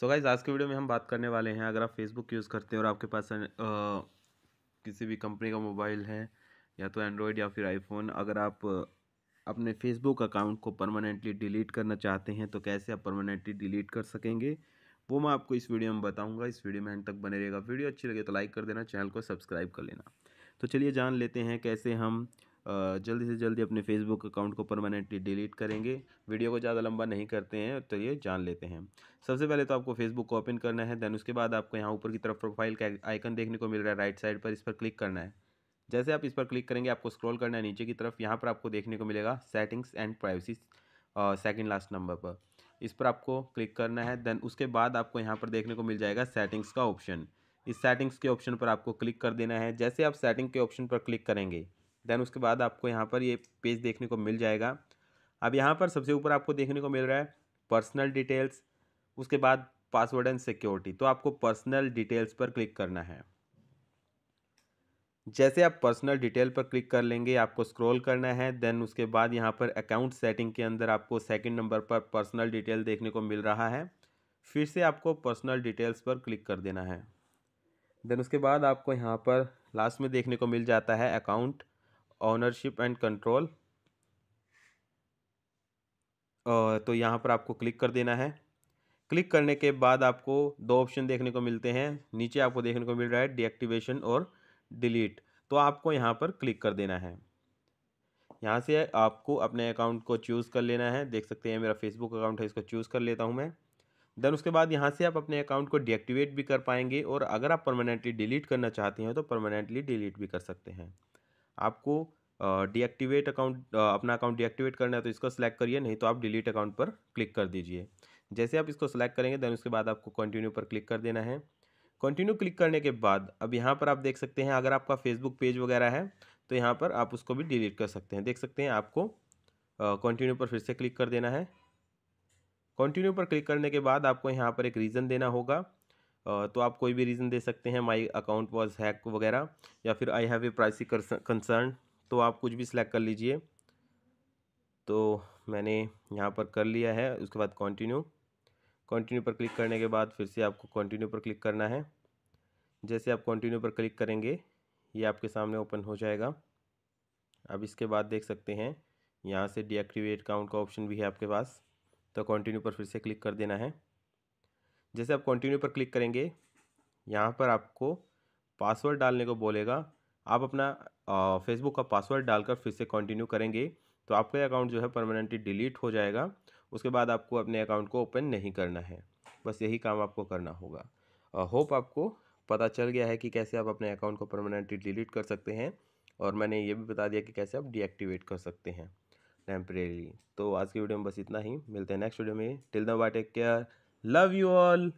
सो so guys आज के video में हम बात करने वाले हैं अगर आप फेसबुक यूज़ करते हैं और आपके पास आ, किसी भी कंपनी का मोबाइल है या तो एंड्रॉयड या फिर आईफोन अगर आप अपने फेसबुक अकाउंट को परमानेंटली डिलीट करना चाहते हैं तो कैसे आप परमानेंटली डिलीट कर सकेंगे वो मैं आपको इस वीडियो में बताऊंगा इस वीडियो में एंड तक बने रहेगा वीडियो अच्छी लगे तो लाइक कर देना चैनल को सब्सक्राइब कर लेना तो चलिए जान लेते हैं कैसे हम जल्दी से जल्दी अपने फेसबुक अकाउंट को परमानेंटली डिलीट करेंगे वीडियो को ज़्यादा लंबा नहीं करते हैं तो ये जान लेते हैं सबसे पहले तो आपको फेसबुक को ओपन करना है देन उसके बाद आपको यहाँ ऊपर की तरफ प्रोफाइल का आइकन देखने को मिल रहा है राइट साइड पर इस पर क्लिक करना है जैसे आप इस पर क्लिक करेंगे आपको स्क्रॉल करना है नीचे की तरफ यहाँ पर आपको देखने को मिलेगा settings and privacy second last number पर इस पर आपको क्लिक करना है देन उसके बाद आपको यहाँ पर देखने को मिल जाएगा सेटिंग्स का ऑप्शन इस सेटिंग्स के ऑप्शन पर आपको क्लिक कर देना है जैसे आप सेटिंग के ऑप्शन पर क्लिक करेंगे देन उसके बाद आपको यहाँ पर ये पेज देखने को मिल जाएगा अब यहाँ पर सबसे ऊपर आपको देखने को मिल रहा है पर्सनल डिटेल्स उसके बाद पासवर्ड एंड सिक्योरिटी तो आपको पर्सनल डिटेल्स पर क्लिक करना है जैसे आप पर्सनल डिटेल पर क्लिक कर लेंगे आपको स्क्रॉल करना है देन उसके बाद यहाँ पर अकाउंट सेटिंग के अंदर आपको सेकंड नंबर पर पर्सनल डिटेल देखने को मिल रहा है फिर से आपको पर्सनल डिटेल्स पर क्लिक कर देना है देन उसके बाद आपको यहाँ पर लास्ट में देखने को मिल जाता है अकाउंट ऑनरशिप एंड कंट्रोल तो यहाँ पर आपको क्लिक कर देना है क्लिक करने के बाद आपको दो ऑप्शन देखने को मिलते हैं नीचे आपको देखने को मिल रहा है डीएक्टिवेशन और डिलीट तो आपको यहाँ पर क्लिक कर देना है यहाँ से आपको अपने अकाउंट को चूज़ कर लेना है देख सकते हैं मेरा फेसबुक अकाउंट है इसको चूज़ कर लेता हूँ मैं देन उसके बाद यहाँ से आप अपने अकाउंट को डीएक्टिवेट भी कर पाएंगे और अगर आप परमानेंटली डिलीट करना चाहते हैं तो परमानेंटली डिलीट भी कर सकते हैं आपको डीएक्टिवेट अकाउंट अपना अकाउंट डीएक्टिवेट करना है तो इसको सिलेक्ट करिए नहीं तो आप डिलीट अकाउंट पर क्लिक कर दीजिए जैसे आप इसको सेलेक्ट करेंगे देन उसके बाद आपको कंटिन्यू पर क्लिक कर देना है कंटिन्यू क्लिक करने के बाद अब यहाँ पर आप देख सकते हैं अगर आपका फेसबुक पेज वगैरह है तो यहाँ पर आप उसको भी डिलीट कर सकते हैं देख सकते हैं आपको कंटिन्यू पर फिर से क्लिक कर देना है कंटिन्यू पर क्लिक करने के बाद आपको यहाँ पर एक रीज़न देना होगा तो आप कोई भी रीज़न दे सकते हैं माई अकाउंट वॉज हैक वगैरह या फिर I have a privacy concern तो आप कुछ भी सिलेक्ट कर लीजिए तो मैंने यहाँ पर कर लिया है उसके बाद कंटिन्यू कंटिन्यू पर क्लिक करने के बाद फिर से आपको कंटिन्यू पर क्लिक करना है जैसे आप कंटिन्यू पर क्लिक करेंगे ये आपके सामने ओपन हो जाएगा अब इसके बाद देख सकते हैं यहाँ से डीएक्टिवेट काउंट का ऑप्शन भी है आपके पास तो कंटिन्यू पर फिर से क्लिक कर देना है जैसे आप कंटिन्यू पर क्लिक करेंगे यहाँ पर आपको पासवर्ड डालने को बोलेगा आप अपना फेसबुक का पासवर्ड डालकर फिर से कंटिन्यू करेंगे तो आपका अकाउंट जो है परमानेंटली डिलीट हो जाएगा उसके बाद आपको अपने अकाउंट को ओपन नहीं करना है बस यही काम आपको करना होगा होप आपको पता चल गया है कि कैसे आप अपने अकाउंट को परमानेंटली डिलीट कर सकते हैं और मैंने ये भी बता दिया कि कैसे आप डीएक्टिवेट कर सकते हैं टेम्परेली तो आज की वीडियो में बस इतना ही मिलते हैं नेक्स्ट वीडियो में till the bye take care Love you all.